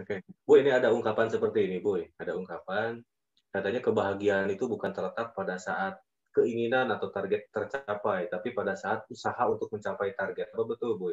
Oke, okay. Bu ini ada ungkapan seperti ini, Bu. Ada ungkapan katanya kebahagiaan itu bukan terletak pada saat keinginan atau target tercapai, tapi pada saat usaha untuk mencapai target. Apa betul, Bu?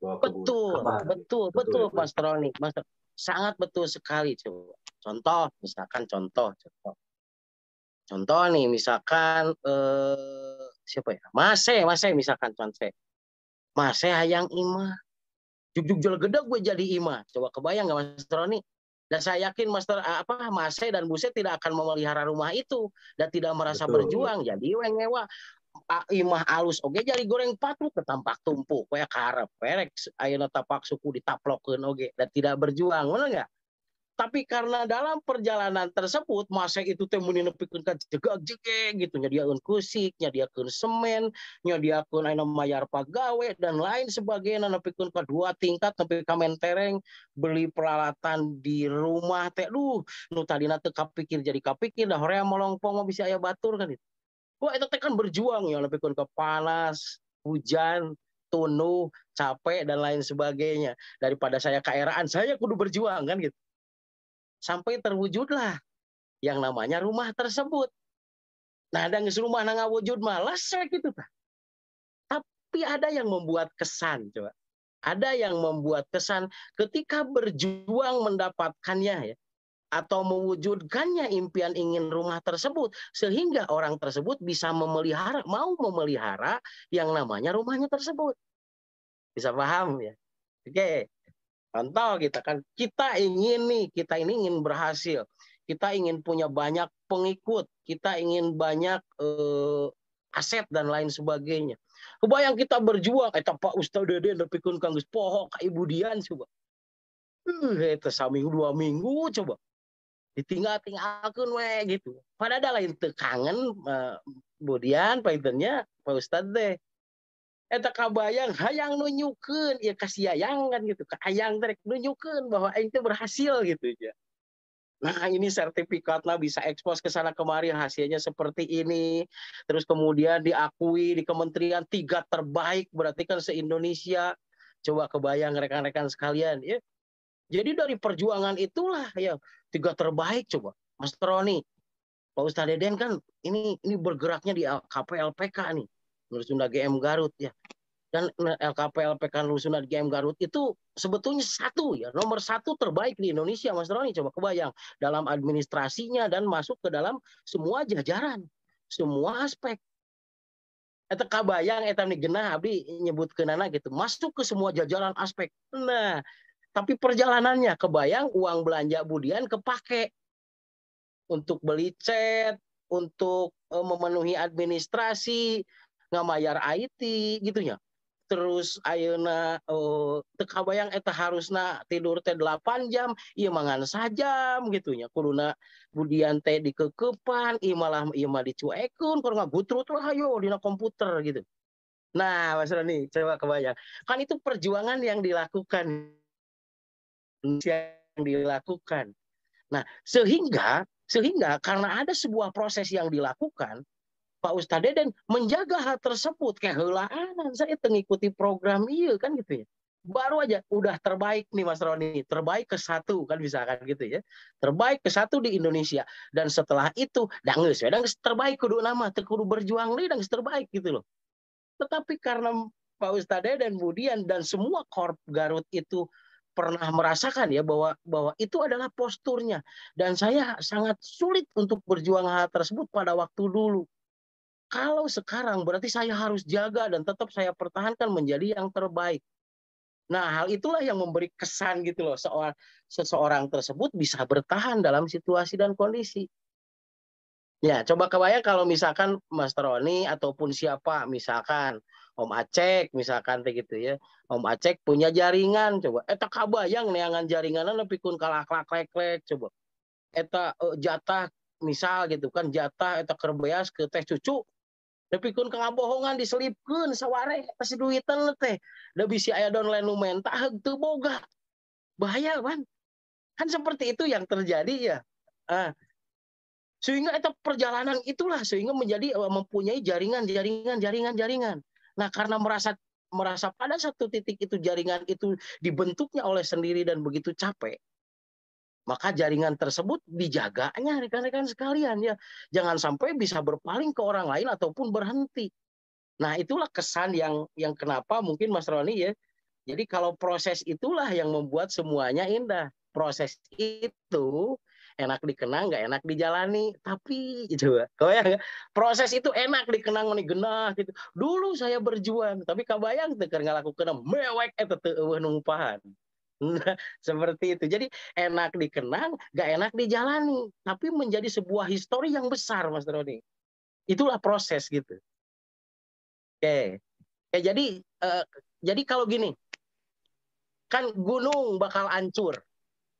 betul, betul, betul, betul, Mas Roni. Mas, sangat betul sekali, coba. Contoh, misalkan contoh, contoh. Contoh nih, misalkan eh, siapa ya? Mas Mase, misalkan contoh. Mase hayang imah jujur jual gedek gue jadi imah. Coba kebayang nggak Mas Roni? Dan saya yakin Master apa Mas Saya dan Bu Saya tidak akan memelihara rumah itu dan tidak merasa Betul. berjuang. Jadi wengewa imah alus oke jadi goreng patut ketampak tumpuk kayak karep perek ayeuna tapak suku ditaplokeun oke dan tidak berjuang benar enggak? tapi karena dalam perjalanan tersebut masa itu teh muni nepikeun ka jegeg-jegeg gitu nyadiakeun kusik kun semen kun aya mayar pagawe dan lain sebagainya nepi ke dua tingkat tapi ka mentereng beli peralatan di rumah teh duh nu tadina teu kapikir jadi kapikir dah horea mau mah bisa aya batur kan itu wah itu teh kan berjuang ya nepi ke panas hujan tunuh capek dan lain sebagainya daripada saya keeraan saya kudu berjuang kan gitu sampai terwujudlah yang namanya rumah tersebut. Nah, ada yang rumah nang wujud malas gitu pak. Tapi ada yang membuat kesan coba. Ada yang membuat kesan ketika berjuang mendapatkannya ya atau mewujudkannya impian ingin rumah tersebut sehingga orang tersebut bisa memelihara mau memelihara yang namanya rumahnya tersebut. Bisa paham ya? Oke. Contoh kita kan, kita ingin nih, kita ini ingin berhasil. Kita ingin punya banyak pengikut, kita ingin banyak uh, aset dan lain sebagainya. Kebayang kita berjuang, eta eh, Pak Ustaz Dede nepikeun kang kanggus pohok, ka Ibu Dian coba. Uh, hmm, eh, itu seminggu dua minggu coba. ditinggal tinggalkan we gitu. Padahal ada lain tekangan kangen uh, Bu Dian Pak Ustaz deh eta kabayang hayang nunjukeun ya kasih yayangan gitu hayang terek nunjukeun bahwa aing teh berhasil gitu ya nah ini sertifikatnya bisa ekspos ke sana kemari hasilnya seperti ini terus kemudian diakui di kementerian tiga terbaik berarti kan se Indonesia coba kebayang rekan-rekan sekalian ya jadi dari perjuangan itulah ya tiga terbaik coba Mas Roni Pak Ustadz Deden kan ini ini bergeraknya di KPLPK nih Rusunda GM Garut ya dan nah, LKP LPK kan Rusunda GM Garut itu sebetulnya satu ya nomor satu terbaik di Indonesia Mas Roni coba kebayang dalam administrasinya dan masuk ke dalam semua jajaran semua aspek eta kabayang eta nih genah abdi nyebut ke nana gitu masuk ke semua jajaran aspek nah tapi perjalanannya kebayang uang belanja budian kepake untuk beli cat untuk eh, memenuhi administrasi nggak mayar IT gitunya terus ayeuna uh, eh, tekabayang eta harusna tidur teh 8 jam iya mangan sajam gitu nya kuduna budian teh dikekepan ieu malah ieu mah dicuekeun kurang gutrut lah hayo dina komputer gitu nah Mas Rani coba kebayang kan itu perjuangan yang dilakukan yang dilakukan nah sehingga sehingga karena ada sebuah proses yang dilakukan Pak Ustadz deden menjaga hal tersebut kayak kehelaanan saya mengikuti program iya kan gitu ya baru aja udah terbaik nih Mas Roni terbaik ke satu kan bisa kan gitu ya terbaik ke satu di Indonesia dan setelah itu dangis ya terbaik kudu nama terkudu berjuang nih dangis terbaik gitu loh tetapi karena Pak Ustadz dan kemudian dan semua korp Garut itu pernah merasakan ya bahwa bahwa itu adalah posturnya dan saya sangat sulit untuk berjuang hal tersebut pada waktu dulu kalau sekarang berarti saya harus jaga dan tetap saya pertahankan menjadi yang terbaik. Nah, hal itulah yang memberi kesan gitu loh seorang seseorang tersebut bisa bertahan dalam situasi dan kondisi. Ya, coba kebayang kalau misalkan Mas Roni ataupun siapa misalkan Om Acek misalkan kayak gitu ya. Om Acek punya jaringan coba. Eta kabayang neangan jaringanan pikun kalah klak klek coba. Eta eh, jatah misal gitu kan jatah eta kerbeas ke teh cucu tapi pun bohongan diselipkan sawware pasti duitan teh udah bisa aya downline lumen tuh boga bahaya kan, kan seperti itu yang terjadi ya ah. sehingga itu perjalanan itulah sehingga menjadi eh, mempunyai jaringan jaringan jaringan jaringan nah karena merasa merasa pada satu titik itu jaringan itu dibentuknya oleh sendiri dan begitu capek maka jaringan tersebut dijaganya rekan-rekan sekalian ya. Jangan sampai bisa berpaling ke orang lain ataupun berhenti. Nah, itulah kesan yang yang kenapa mungkin Mas Roni ya. Jadi kalau proses itulah yang membuat semuanya indah. Proses itu enak dikenang nggak enak dijalani tapi coba gitu, oh kebayang ya proses itu enak dikenang nih genah gitu dulu saya berjuang tapi kebayang laku kena, mewek itu eh, tuh eh, numpahan Seperti itu. Jadi enak dikenang, gak enak dijalani. Tapi menjadi sebuah histori yang besar, Mas Roni. Itulah proses gitu. Oke. Ya, jadi eh, jadi kalau gini, kan gunung bakal hancur.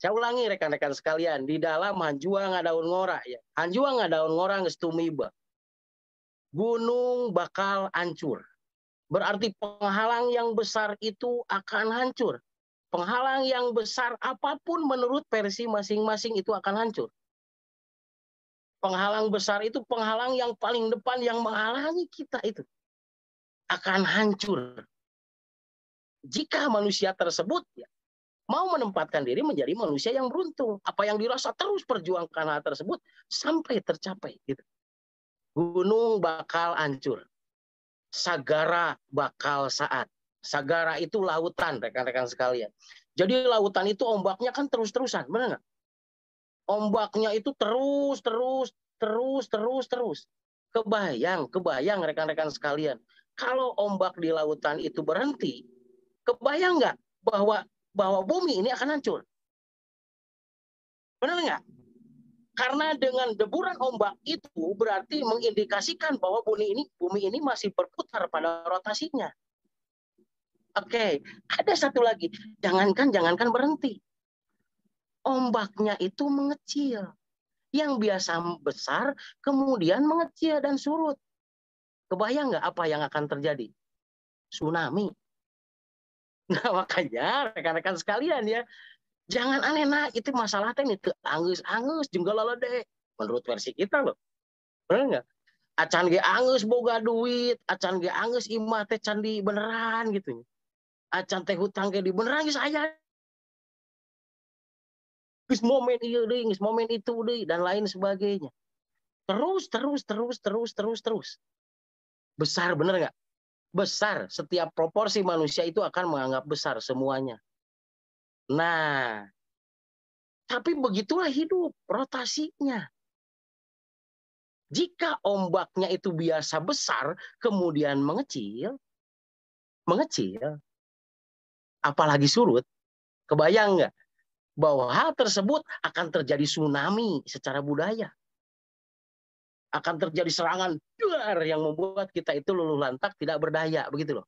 Saya ulangi rekan-rekan sekalian, di dalam hanjuang ada daun ngora ya. Hanjuang ada daun ngora ngestumiba. Gunung bakal hancur. Berarti penghalang yang besar itu akan hancur. Penghalang yang besar apapun menurut versi masing-masing itu akan hancur. Penghalang besar itu penghalang yang paling depan yang menghalangi kita itu akan hancur. Jika manusia tersebut ya, mau menempatkan diri menjadi manusia yang beruntung, apa yang dirasa terus perjuangkan hal tersebut sampai tercapai. Gitu. Gunung bakal hancur, sagara bakal saat, Sagara itu lautan, rekan-rekan sekalian. Jadi lautan itu ombaknya kan terus-terusan, benar nggak? Ombaknya itu terus, terus, terus, terus, terus. Kebayang, kebayang rekan-rekan sekalian. Kalau ombak di lautan itu berhenti, kebayang nggak bahwa bahwa bumi ini akan hancur? Benar nggak? Karena dengan deburan ombak itu berarti mengindikasikan bahwa bumi ini bumi ini masih berputar pada rotasinya. Oke, okay. ada satu lagi. Jangankan jangankan berhenti. Ombaknya itu mengecil. Yang biasa besar kemudian mengecil dan surut. Kebayang nggak apa yang akan terjadi? Tsunami. Nah, makanya rekan-rekan sekalian ya, jangan aneh nah itu masalah teh itu angus-angus juga deh. menurut versi kita loh. Benar nggak? Acan ge angus boga duit, acan ge angus imate teh candi beneran gitu acan ah, teh hutang ke di beneran guys aya geus momen ieu iya deui geus momen itu deui dan lain sebagainya terus terus terus terus terus terus besar bener nggak besar setiap proporsi manusia itu akan menganggap besar semuanya nah tapi begitulah hidup rotasinya jika ombaknya itu biasa besar kemudian mengecil mengecil apalagi surut, kebayang nggak bahwa hal tersebut akan terjadi tsunami secara budaya. Akan terjadi serangan yang membuat kita itu luluh lantak tidak berdaya, begitu loh.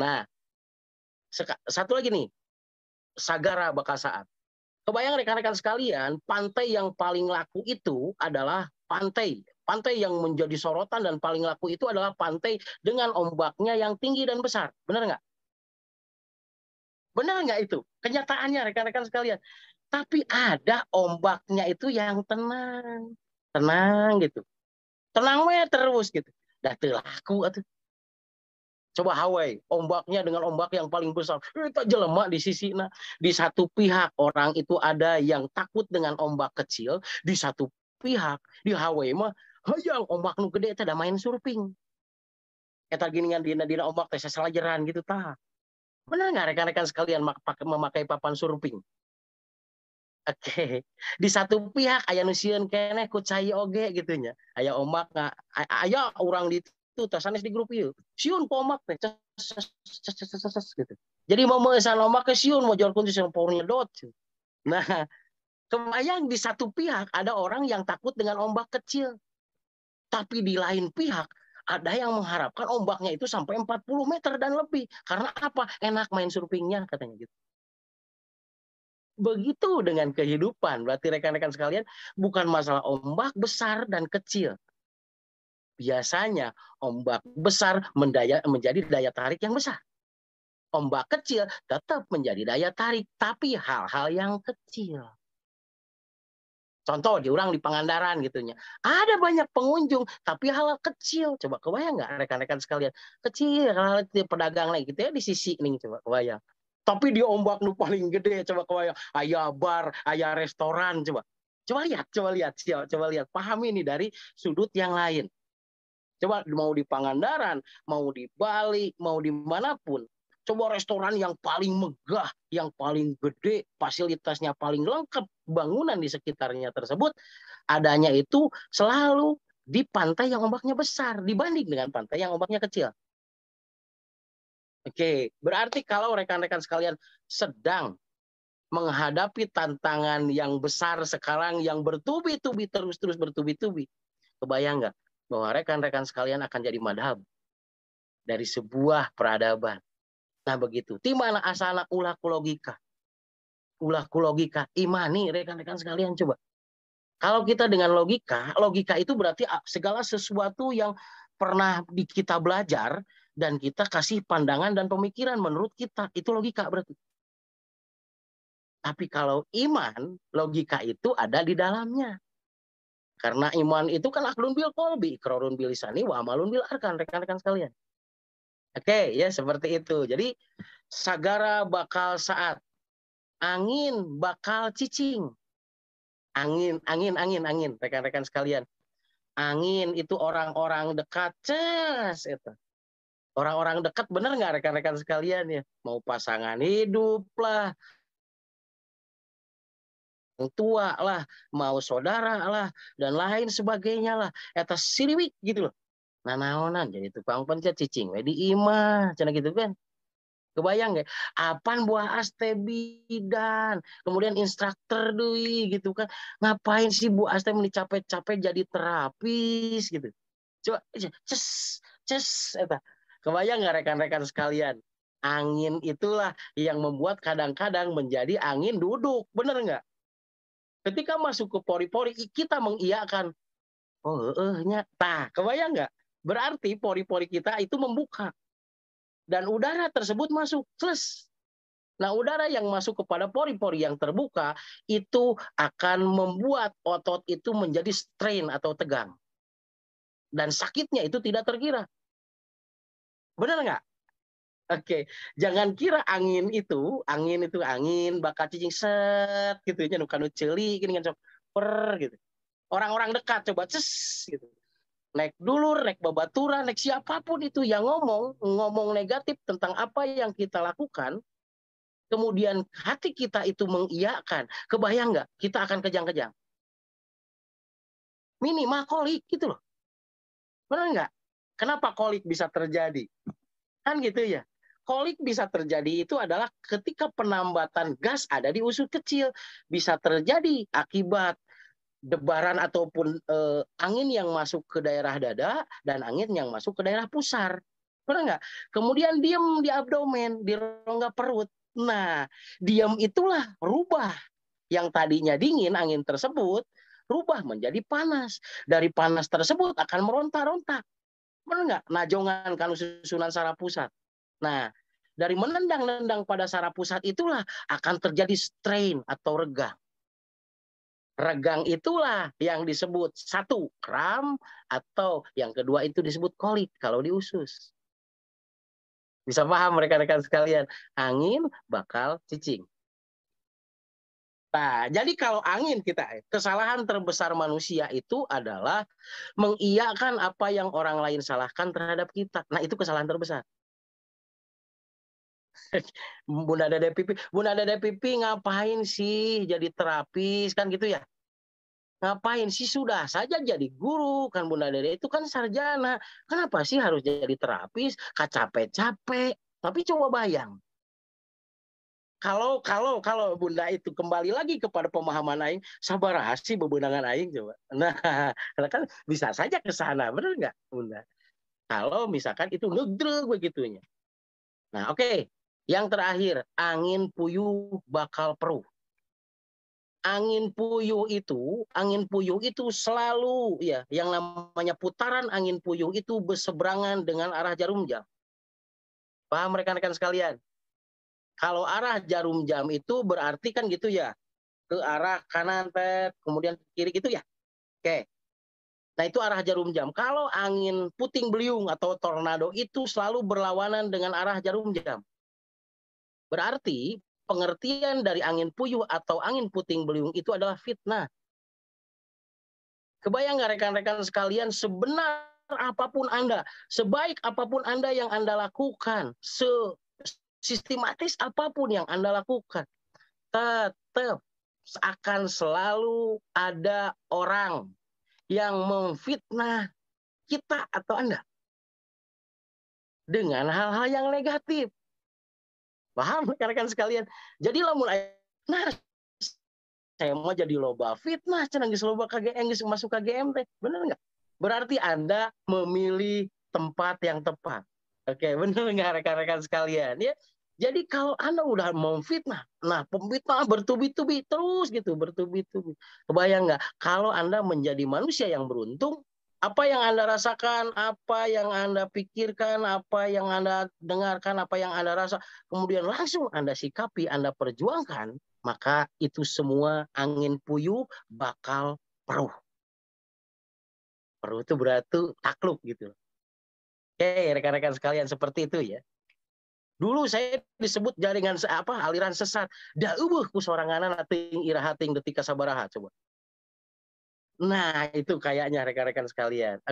Nah, satu lagi nih, Sagara bakal saat. Kebayang rekan-rekan sekalian, pantai yang paling laku itu adalah pantai. Pantai yang menjadi sorotan dan paling laku itu adalah pantai dengan ombaknya yang tinggi dan besar. Benar nggak? Benar nggak itu? Kenyataannya rekan-rekan sekalian. Tapi ada ombaknya itu yang tenang. Tenang gitu. Tenang we terus gitu. Dah terlaku atuh. Coba Hawaii, ombaknya dengan ombak yang paling besar. Itu eh, jelema di sisi nah. Di satu pihak orang itu ada yang takut dengan ombak kecil, di satu pihak di Hawaii mah hayang ombak nu gede itu ada main surfing. kita gini dina dina ombak teh selajaran gitu tah. Pernah nggak rekan-rekan sekalian memakai papan surfing? Oke, okay. di satu pihak ayah nusian kene kucai oge gitunya. Ayah omak nggak, ayah orang di itu tasanis di grup itu, siun pomak teh, gitu. Jadi mau mengesan omak ke siun mau jual kunci yang powernya dot. Nah, kebayang di satu pihak ada orang yang takut dengan ombak kecil, tapi di lain pihak ada yang mengharapkan ombaknya itu sampai 40 meter dan lebih. Karena apa? Enak main surfingnya katanya gitu. Begitu dengan kehidupan. Berarti rekan-rekan sekalian bukan masalah ombak besar dan kecil. Biasanya ombak besar mendaya, menjadi daya tarik yang besar. Ombak kecil tetap menjadi daya tarik, tapi hal-hal yang kecil Contoh orang di Pangandaran gitunya. Ada banyak pengunjung, tapi hal, kecil. Coba kebayang nggak rekan-rekan sekalian? Kecil, hal, -hal pedagang lagi gitu ya di sisi ini coba kebayang. Tapi dia ombak nu paling gede, coba kebayang. Ayah bar, ayah restoran, coba. Coba lihat, coba lihat, coba, coba lihat. Pahami ini dari sudut yang lain. Coba mau di Pangandaran, mau di Bali, mau di dimanapun, Coba restoran yang paling megah, yang paling gede, fasilitasnya paling lengkap, bangunan di sekitarnya tersebut, adanya itu selalu di pantai yang ombaknya besar dibanding dengan pantai yang ombaknya kecil. Oke, berarti kalau rekan-rekan sekalian sedang menghadapi tantangan yang besar sekarang yang bertubi-tubi terus-terus bertubi-tubi, kebayang nggak bahwa rekan-rekan sekalian akan jadi madhab dari sebuah peradaban Nah begitu. Timbala asala ulah logika. ulah logika. Imani rekan-rekan sekalian coba. Kalau kita dengan logika, logika itu berarti ah, segala sesuatu yang pernah di kita belajar dan kita kasih pandangan dan pemikiran menurut kita. Itu logika berarti. Tapi kalau iman, logika itu ada di dalamnya. Karena iman itu kan aklun bil kolbi, bil bilisani, wa amalun bil arkan, rekan-rekan sekalian. Oke, okay, ya seperti itu. Jadi sagara bakal saat, angin bakal cicing. Angin, angin, angin, angin, rekan-rekan sekalian. Angin itu orang-orang dekat, ces itu. Orang-orang dekat bener nggak rekan-rekan sekalian ya? Mau pasangan hidup lah, tua lah, mau saudara lah, dan lain sebagainya lah. Eta siriwik gitu loh nanaonan jadi tukang pencet cicing we di imah cina gitu kan kebayang nggak Apaan buah as teh bidan kemudian instruktur dui gitu kan ngapain sih buah as teh capek-capek jadi terapis gitu coba ces ces eta kebayang nggak rekan-rekan sekalian angin itulah yang membuat kadang-kadang menjadi angin duduk bener nggak ketika masuk ke pori-pori kita mengiakan, oh ehnya nyata, kebayang nggak Berarti pori-pori kita itu membuka. Dan udara tersebut masuk. Plus. Nah, udara yang masuk kepada pori-pori yang terbuka itu akan membuat otot itu menjadi strain atau tegang. Dan sakitnya itu tidak terkira. Benar nggak? Oke, okay. jangan kira angin itu, angin itu angin bakal cicing set gitu ya, bukan celi gini kan per gitu. Orang-orang dekat coba ces gitu. Naik dulu, lek babatura, naik siapapun itu yang ngomong, ngomong negatif tentang apa yang kita lakukan, kemudian hati kita itu mengiyakan, kebayang nggak kita akan kejang-kejang? Minimal kolik gitu loh. Benar nggak? Kenapa kolik bisa terjadi? Kan gitu ya kolik bisa terjadi itu adalah ketika penambatan gas ada di usus kecil bisa terjadi akibat debaran ataupun eh, angin yang masuk ke daerah dada dan angin yang masuk ke daerah pusar. Benar nggak? Kemudian diam di abdomen, di rongga perut. Nah, diam itulah rubah yang tadinya dingin angin tersebut rubah menjadi panas. Dari panas tersebut akan meronta-ronta. Benar nggak? Najongan kan susunan saraf pusat. Nah, dari menendang-nendang pada saraf pusat itulah akan terjadi strain atau regang. Regang itulah yang disebut satu kram atau yang kedua itu disebut kolik kalau di usus. Bisa paham rekan-rekan sekalian, angin bakal cicing. Nah, jadi kalau angin kita, kesalahan terbesar manusia itu adalah mengiyakan apa yang orang lain salahkan terhadap kita. Nah, itu kesalahan terbesar. Bunda Dede Pipi, Bunda Dede Pipi ngapain sih jadi terapis kan gitu ya? Ngapain sih sudah saja jadi guru kan Bunda Dede itu kan sarjana. Kenapa sih harus jadi terapis? Kacapek-capek. Tapi coba bayang. Kalau kalau kalau Bunda itu kembali lagi kepada pemahaman aing, sabar sih bebenangan aing coba. Nah, kan bisa saja ke sana, benar nggak Bunda? Kalau misalkan itu ngedrug begitunya. Nah, oke. Okay. Yang terakhir, angin puyuh bakal peruh. Angin puyuh itu, angin puyuh itu selalu ya, yang namanya putaran angin puyuh itu berseberangan dengan arah jarum jam. Paham rekan-rekan sekalian? Kalau arah jarum jam itu berarti kan gitu ya, ke arah kanan, tet, kemudian ke kiri gitu ya. Oke. Nah itu arah jarum jam. Kalau angin puting beliung atau tornado itu selalu berlawanan dengan arah jarum jam Berarti pengertian dari angin puyuh atau angin puting beliung itu adalah fitnah. Kebayang nggak rekan-rekan sekalian sebenar apapun Anda, sebaik apapun Anda yang Anda lakukan, sistematis apapun yang Anda lakukan, tetap akan selalu ada orang yang memfitnah kita atau Anda dengan hal-hal yang negatif. Paham rekan-rekan sekalian? Jadi mulai nah saya mau jadi loba fitnah cenah geus loba KGM masuk KGM teh. Bener nggak? Berarti Anda memilih tempat yang tepat. Oke, bener nggak rekan-rekan sekalian ya? Jadi kalau Anda udah mau fitnah nah pemfitnah bertubi-tubi terus gitu, bertubi-tubi. Kebayang nggak? Kalau Anda menjadi manusia yang beruntung, apa yang Anda rasakan, apa yang Anda pikirkan, apa yang Anda dengarkan, apa yang Anda rasa, kemudian langsung Anda sikapi, Anda perjuangkan, maka itu semua angin puyuh bakal peruh. Peruh itu berarti takluk gitu. Oke, rekan-rekan sekalian seperti itu ya. Dulu saya disebut jaringan apa aliran sesat. Da'ubuh eueuh ku soranganan irahating detika sabaraha coba nah itu kayaknya rekan rekan sekalian